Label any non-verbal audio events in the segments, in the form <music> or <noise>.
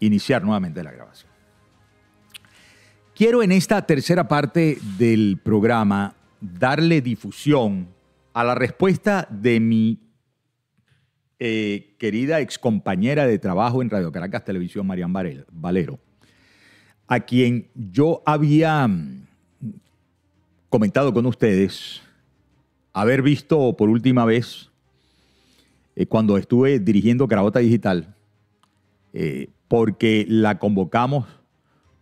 iniciar nuevamente la grabación. Quiero en esta tercera parte del programa darle difusión a la respuesta de mi eh, querida excompañera de trabajo en Radio Caracas Televisión, Marian Valero, a quien yo había mm, comentado con ustedes haber visto por última vez eh, cuando estuve dirigiendo Carabota Digital. Eh, porque la convocamos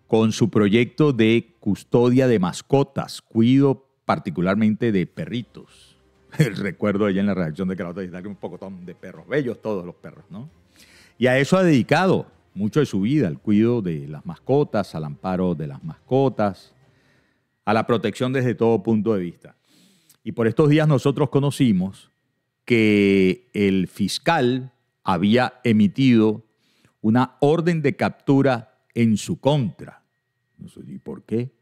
con su proyecto de custodia de mascotas, cuido particularmente de perritos. El <laughs> Recuerdo ella en la redacción de Carota Digital que un pocotón de perros, bellos todos los perros, ¿no? Y a eso ha dedicado mucho de su vida, al cuidado de las mascotas, al amparo de las mascotas, a la protección desde todo punto de vista. Y por estos días nosotros conocimos que el fiscal había emitido una orden de captura en su contra. No sé, ¿y por qué?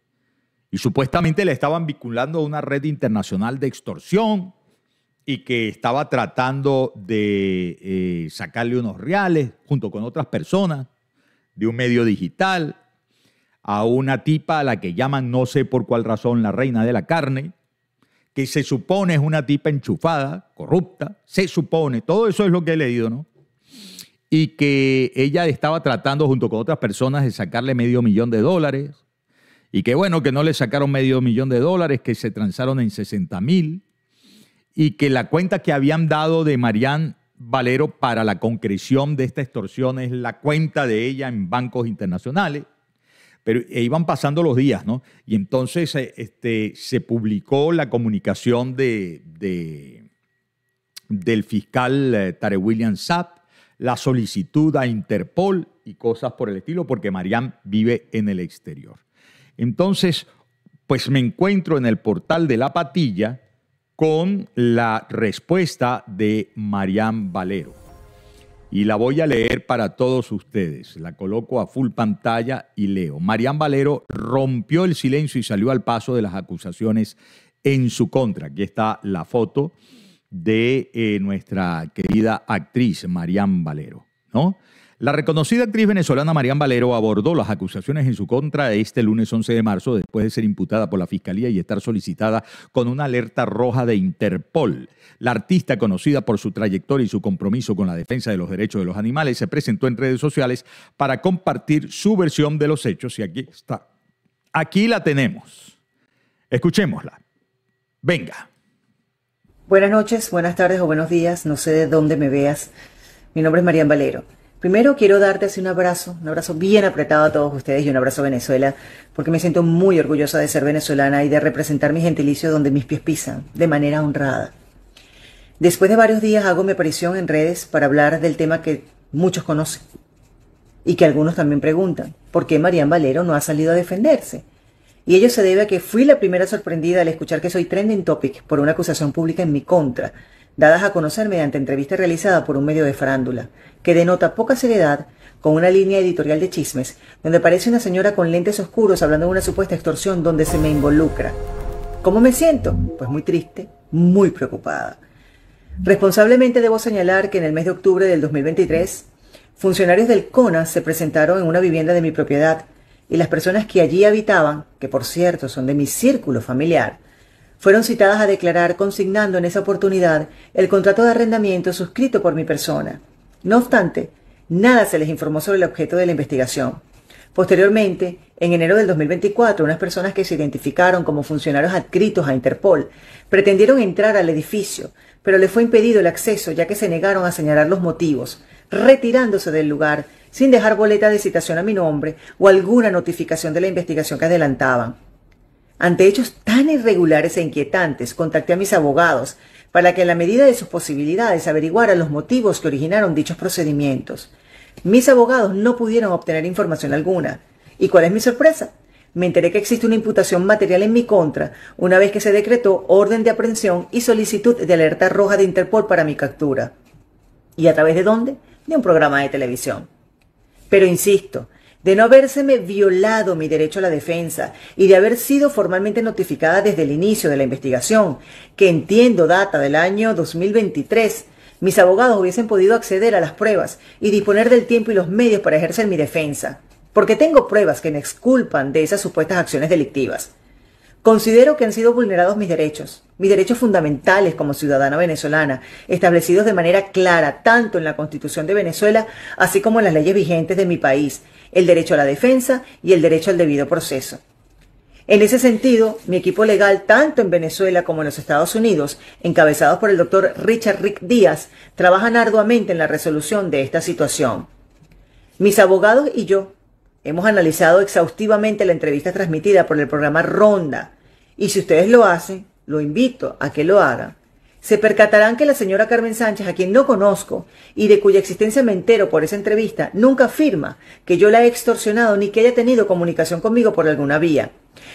Y supuestamente le estaban vinculando a una red internacional de extorsión y que estaba tratando de eh, sacarle unos reales junto con otras personas de un medio digital a una tipa a la que llaman no sé por cuál razón la reina de la carne, que se supone es una tipa enchufada, corrupta, se supone, todo eso es lo que he leído, ¿no? y que ella estaba tratando junto con otras personas de sacarle medio millón de dólares y que bueno, que no le sacaron medio millón de dólares, que se transaron en 60 mil y que la cuenta que habían dado de Marianne Valero para la concreción de esta extorsión es la cuenta de ella en bancos internacionales. Pero e iban pasando los días, ¿no? Y entonces eh, este, se publicó la comunicación de, del fiscal eh, Tare William Sapp, la solicitud a Interpol y cosas por el estilo, porque Mariam vive en el exterior. Entonces, pues me encuentro en el portal de la patilla con la respuesta de Mariam Valero. Y la voy a leer para todos ustedes. La coloco a full pantalla y leo. Mariam Valero rompió el silencio y salió al paso de las acusaciones en su contra. Aquí está la foto de eh, nuestra querida actriz Marian Valero, ¿no? La reconocida actriz venezolana Marian Valero abordó las acusaciones en su contra este lunes 11 de marzo después de ser imputada por la Fiscalía y estar solicitada con una alerta roja de Interpol. La artista, conocida por su trayectoria y su compromiso con la defensa de los derechos de los animales, se presentó en redes sociales para compartir su versión de los hechos y aquí está. Aquí la tenemos. Escuchémosla. Venga. Buenas noches, buenas tardes o buenos días, no sé de dónde me veas. Mi nombre es Marian Valero. Primero quiero darte un abrazo, un abrazo bien apretado a todos ustedes y un abrazo a Venezuela, porque me siento muy orgullosa de ser venezolana y de representar mi gentilicio donde mis pies pisan, de manera honrada. Después de varios días hago mi aparición en redes para hablar del tema que muchos conocen y que algunos también preguntan, ¿por qué Marian Valero no ha salido a defenderse? Y ello se debe a que fui la primera sorprendida al escuchar que soy trending topic por una acusación pública en mi contra, dadas a conocer mediante entrevista realizada por un medio de farándula, que denota poca seriedad con una línea editorial de chismes, donde aparece una señora con lentes oscuros hablando de una supuesta extorsión donde se me involucra. ¿Cómo me siento? Pues muy triste, muy preocupada. Responsablemente debo señalar que en el mes de octubre del 2023, funcionarios del CONA se presentaron en una vivienda de mi propiedad y las personas que allí habitaban, que por cierto son de mi círculo familiar, fueron citadas a declarar consignando en esa oportunidad el contrato de arrendamiento suscrito por mi persona. No obstante, nada se les informó sobre el objeto de la investigación. Posteriormente, en enero del 2024, unas personas que se identificaron como funcionarios adscritos a Interpol pretendieron entrar al edificio, pero les fue impedido el acceso ya que se negaron a señalar los motivos, retirándose del lugar sin dejar boleta de citación a mi nombre o alguna notificación de la investigación que adelantaban. Ante hechos tan irregulares e inquietantes, contacté a mis abogados para que en la medida de sus posibilidades averiguaran los motivos que originaron dichos procedimientos. Mis abogados no pudieron obtener información alguna. ¿Y cuál es mi sorpresa? Me enteré que existe una imputación material en mi contra una vez que se decretó orden de aprehensión y solicitud de alerta roja de Interpol para mi captura. ¿Y a través de dónde? de un programa de televisión. Pero insisto, de no habérseme violado mi derecho a la defensa y de haber sido formalmente notificada desde el inicio de la investigación, que entiendo data del año 2023, mis abogados hubiesen podido acceder a las pruebas y disponer del tiempo y los medios para ejercer mi defensa, porque tengo pruebas que me exculpan de esas supuestas acciones delictivas. Considero que han sido vulnerados mis derechos, mis derechos fundamentales como ciudadana venezolana, establecidos de manera clara tanto en la Constitución de Venezuela, así como en las leyes vigentes de mi país, el derecho a la defensa y el derecho al debido proceso. En ese sentido, mi equipo legal, tanto en Venezuela como en los Estados Unidos, encabezados por el doctor Richard Rick Díaz, trabajan arduamente en la resolución de esta situación. Mis abogados y yo hemos analizado exhaustivamente la entrevista transmitida por el programa Ronda, y si ustedes lo hacen, lo invito a que lo hagan, se percatarán que la señora Carmen Sánchez, a quien no conozco y de cuya existencia me entero por esa entrevista, nunca afirma que yo la he extorsionado ni que haya tenido comunicación conmigo por alguna vía.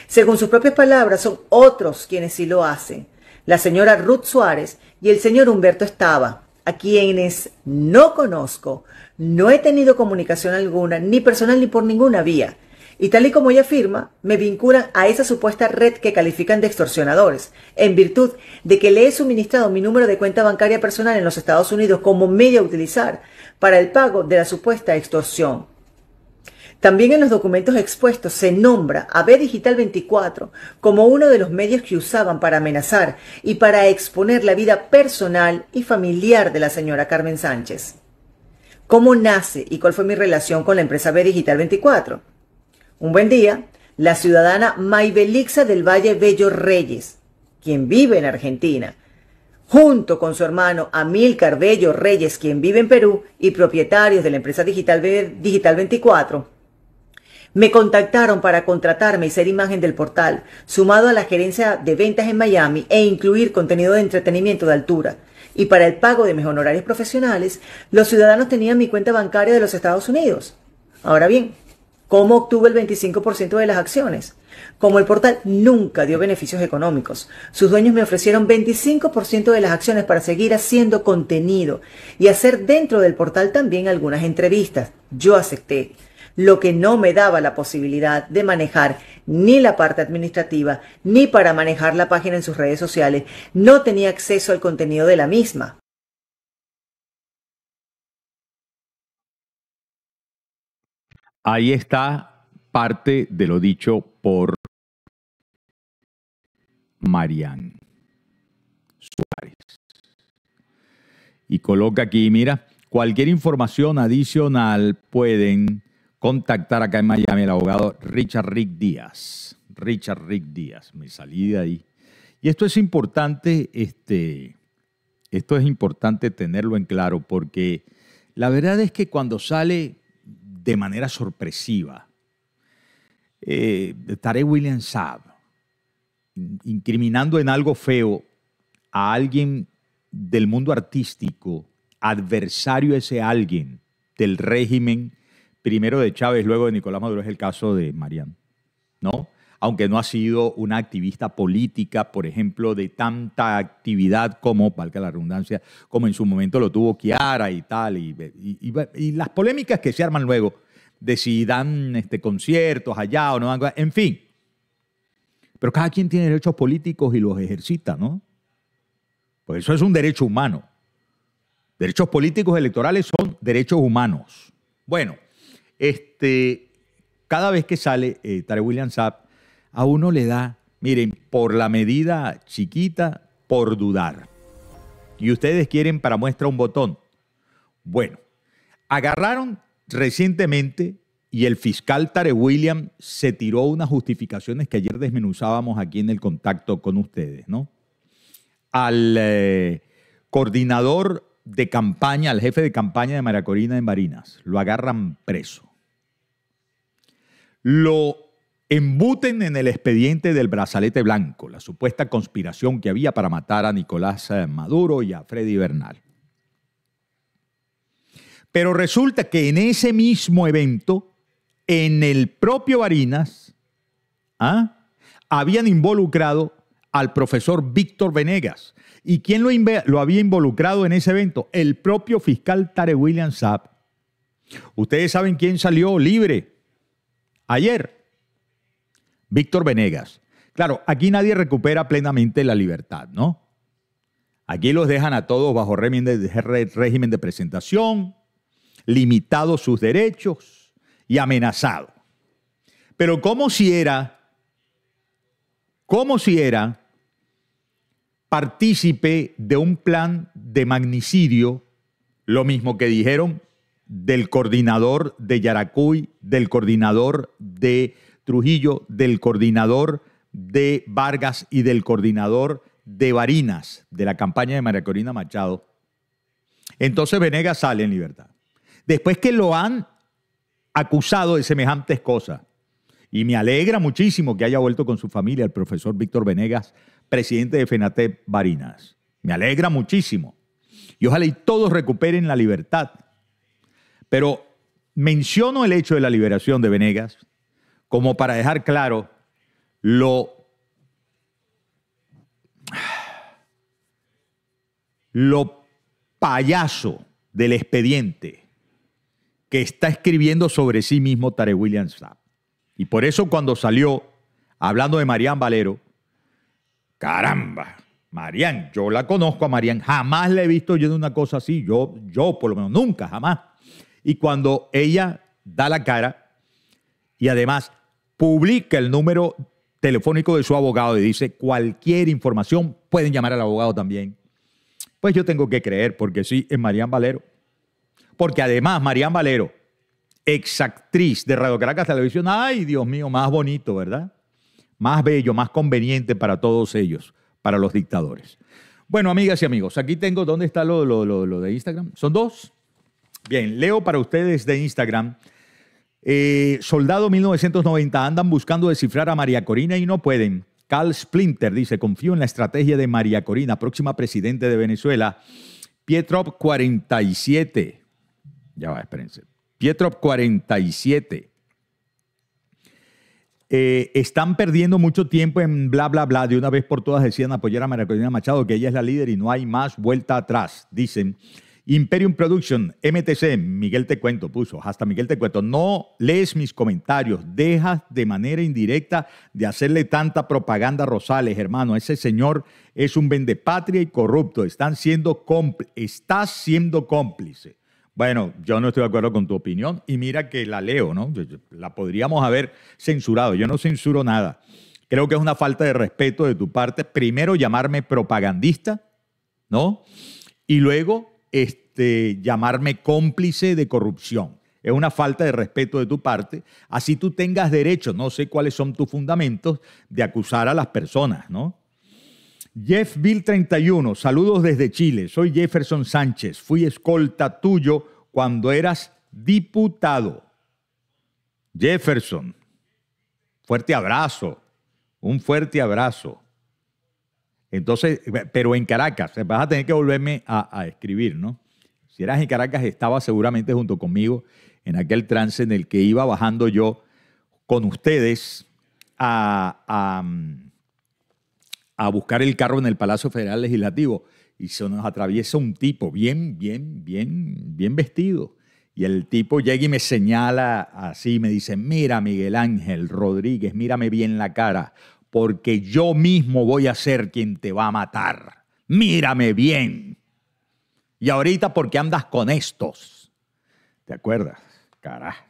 Según sus propias palabras, son otros quienes sí lo hacen, la señora Ruth Suárez y el señor Humberto Estaba, a quienes no conozco, no he tenido comunicación alguna, ni personal ni por ninguna vía. Y tal y como ella afirma, me vinculan a esa supuesta red que califican de extorsionadores, en virtud de que le he suministrado mi número de cuenta bancaria personal en los Estados Unidos como medio a utilizar para el pago de la supuesta extorsión. También en los documentos expuestos se nombra a B Digital 24 como uno de los medios que usaban para amenazar y para exponer la vida personal y familiar de la señora Carmen Sánchez. ¿Cómo nace y cuál fue mi relación con la empresa B Digital 24? Un buen día, la ciudadana Maybelixa del Valle Bello Reyes, quien vive en Argentina, junto con su hermano Amílcar Bello Reyes, quien vive en Perú y propietarios de la empresa Digital, Digital 24, me contactaron para contratarme y ser imagen del portal, sumado a la gerencia de ventas en Miami e incluir contenido de entretenimiento de altura. Y para el pago de mis honorarios profesionales, los ciudadanos tenían mi cuenta bancaria de los Estados Unidos. Ahora bien, ¿Cómo obtuvo el 25% de las acciones? Como el portal nunca dio beneficios económicos, sus dueños me ofrecieron 25% de las acciones para seguir haciendo contenido y hacer dentro del portal también algunas entrevistas. Yo acepté, lo que no me daba la posibilidad de manejar ni la parte administrativa, ni para manejar la página en sus redes sociales, no tenía acceso al contenido de la misma. Ahí está parte de lo dicho por Marian Suárez. Y coloca aquí, mira, cualquier información adicional pueden contactar acá en Miami el abogado Richard Rick Díaz. Richard Rick Díaz, me salí de ahí. Y esto es importante, este, esto es importante tenerlo en claro porque la verdad es que cuando sale de manera sorpresiva. Eh, Tarek William Saab, incriminando en algo feo a alguien del mundo artístico, adversario ese alguien del régimen, primero de Chávez, luego de Nicolás Maduro, es el caso de Marián. ¿no? aunque no ha sido una activista política, por ejemplo, de tanta actividad como, valga la redundancia, como en su momento lo tuvo Kiara y tal, y, las polémicas que se arman luego de si dan este, conciertos allá o no en fin. Pero cada quien tiene derechos políticos y los ejercita, ¿no? Pues eso es un derecho humano. Derechos políticos electorales son derechos humanos. Bueno, este, cada vez que sale eh, Tarek Tare William Saab a uno le da, miren, por la medida chiquita, por dudar. Y ustedes quieren para muestra un botón. Bueno, agarraron recientemente y el fiscal Tare William se tiró unas justificaciones que ayer desmenuzábamos aquí en el contacto con ustedes, ¿no? Al eh, coordinador de campaña, al jefe de campaña de Maracorina en Barinas, lo agarran preso. Lo Embuten en el expediente del brazalete blanco, la supuesta conspiración que había para matar a Nicolás eh, Maduro y a Freddy Bernal. Pero resulta que en ese mismo evento, en el propio Barinas, ¿ah? habían involucrado al profesor Víctor Venegas. ¿Y quién lo, lo, había involucrado en ese evento? El propio fiscal Tare William Saab. Ustedes saben quién salió libre ayer Víctor Venegas. Claro, aquí nadie recupera plenamente la libertad, ¿no? Aquí los dejan a todos bajo régimen de presentación, limitados sus derechos y amenazados. Pero como si era, como si era partícipe de un plan de magnicidio, lo mismo que dijeron del coordinador de Yaracuy, del coordinador de Trujillo del coordinador de Vargas y del coordinador de Varinas de la campaña de María Corina Machado. Entonces Venegas sale en libertad. Después que lo han acusado de semejantes cosas. Y me alegra muchísimo que haya vuelto con su familia el profesor Víctor Venegas, presidente de FENATEP Varinas. Me alegra muchísimo. Y ojalá y todos recuperen la libertad. Pero menciono el hecho de la liberación de Venegas como para dejar claro lo, lo payaso del expediente que está escribiendo sobre sí mismo Tare Williams Saab. Y por eso cuando salió hablando de Marian Valero, caramba, Marian, yo la conozco a Marían, jamás le he visto oyendo una cosa así, yo, yo por lo menos nunca, jamás. Y cuando ella da la cara, y además publica el número telefónico de su abogado y dice cualquier información, pueden llamar al abogado también. Pues yo tengo que creer, porque sí, es Marían Valero. Porque además, Marían Valero, exactriz de Radio Caracas Televisión, ay Dios mío, más bonito, ¿verdad? Más bello, más conveniente para todos ellos, para los dictadores. Bueno, amigas y amigos, aquí tengo, ¿dónde está lo, lo, lo, lo de Instagram? ¿Son dos? Bien, leo para ustedes de Instagram eh, soldado 1990, andan buscando descifrar a María Corina y no pueden. Carl Splinter dice, confío en la estrategia de María Corina, próxima presidente de Venezuela. Pietrop 47. Ya va, espérense. Pietrop 47. Eh, están perdiendo mucho tiempo en bla, bla, bla. De una vez por todas decían apoyar a María Corina Machado, que ella es la líder y no hay más vuelta atrás, dicen. Imperium Production, MTC, Miguel Te Cuento puso, hasta Miguel Te Cuento, no lees mis comentarios, dejas de manera indirecta de hacerle tanta propaganda a Rosales, hermano, ese señor es un vendepatria y corrupto, están siendo estás siendo cómplice. Bueno, yo no estoy de acuerdo con tu opinión y mira que la leo, ¿no? La podríamos haber censurado, yo no censuro nada. Creo que es una falta de respeto de tu parte, primero llamarme propagandista, ¿no? Y luego este, llamarme cómplice de corrupción. Es una falta de respeto de tu parte. Así tú tengas derecho, no sé cuáles son tus fundamentos, de acusar a las personas, ¿no? Jeff Bill 31, saludos desde Chile. Soy Jefferson Sánchez. Fui escolta tuyo cuando eras diputado. Jefferson, fuerte abrazo, un fuerte abrazo. Entonces, pero en Caracas, vas a tener que volverme a, escribir, ¿no? Si eras en Caracas, estaba seguramente junto conmigo en aquel trance en el que iba bajando yo con ustedes a, a, a, buscar el carro en el Palacio Federal Legislativo y se nos atraviesa un tipo bien, bien, bien, bien vestido. Y el tipo llega y me señala así, me dice, mira Miguel Ángel Rodríguez, mírame bien la cara porque yo mismo voy a ser quien te va a matar. Mírame bien. Y ahorita porque andas con estos. ¿Te acuerdas? Carajo.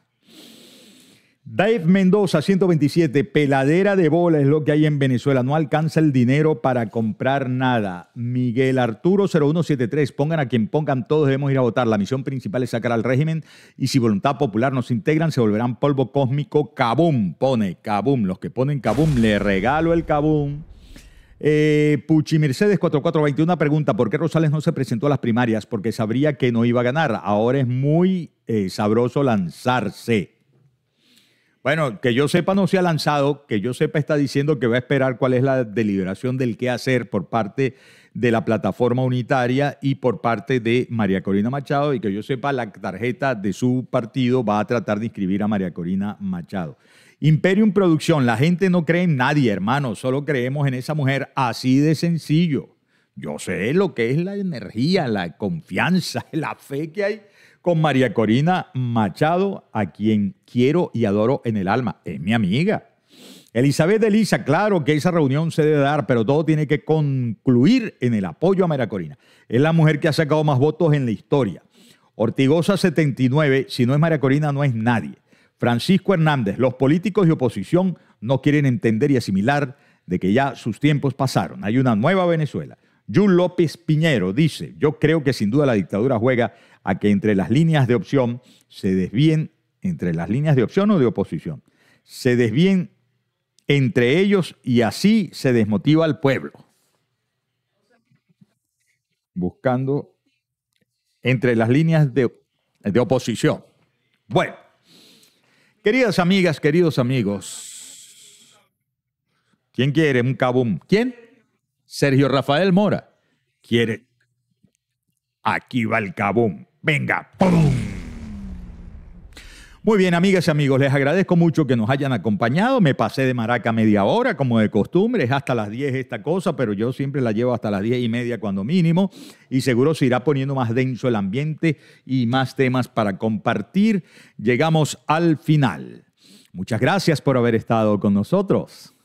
Dave Mendoza, 127. Peladera de bola es lo que hay en Venezuela. No alcanza el dinero para comprar nada. Miguel Arturo, 0173. Pongan a quien pongan, todos debemos ir a votar. La misión principal es sacar al régimen y si voluntad popular nos integran, se volverán polvo cósmico. Cabum, pone Cabum. Los que ponen Cabum, le regalo el Cabum. Eh, Puchi Mercedes 4421 pregunta, ¿por qué Rosales no se presentó a las primarias? Porque sabría que no iba a ganar. Ahora es muy eh, sabroso lanzarse. Bueno, que yo sepa no se ha lanzado, que yo sepa está diciendo que va a esperar cuál es la deliberación del qué hacer por parte de la plataforma unitaria y por parte de María Corina Machado y que yo sepa la tarjeta de su partido va a tratar de inscribir a María Corina Machado. Imperium Producción, la gente no cree en nadie, hermano, solo creemos en esa mujer, así de sencillo. Yo sé lo que es la energía, la confianza, <laughs> la fe que hay con María Corina Machado, a quien quiero y adoro en el alma. Es mi amiga. Elizabeth Elisa, claro que esa reunión se debe dar, pero todo tiene que concluir en el apoyo a María Corina. Es la mujer que ha sacado más votos en la historia. Ortigosa 79, si no es María Corina, no es nadie. Francisco Hernández, los políticos y oposición no quieren entender y asimilar de que ya sus tiempos pasaron. Hay una nueva Venezuela. Jun López Piñero dice, yo creo que sin duda la dictadura juega a que entre las líneas de opción se desvíen, entre las líneas de opción o de oposición, se desvíen entre ellos y así se desmotiva al pueblo. Buscando entre las líneas de, oposición. Bueno, queridas amigas, queridos amigos, ¿quién quiere un cabum? ¿Quién? Sergio Rafael Mora quiere. Aquí va el cabum. Venga, Muy bien, amigas y amigos, les agradezco mucho que nos hayan acompañado. Me pasé de maraca media hora, como de costumbre, es hasta las 10 esta cosa, pero yo siempre la llevo hasta las 10 y media cuando mínimo, y seguro se irá poniendo más denso el ambiente y más temas para compartir. Llegamos al final. Muchas gracias por haber estado con nosotros.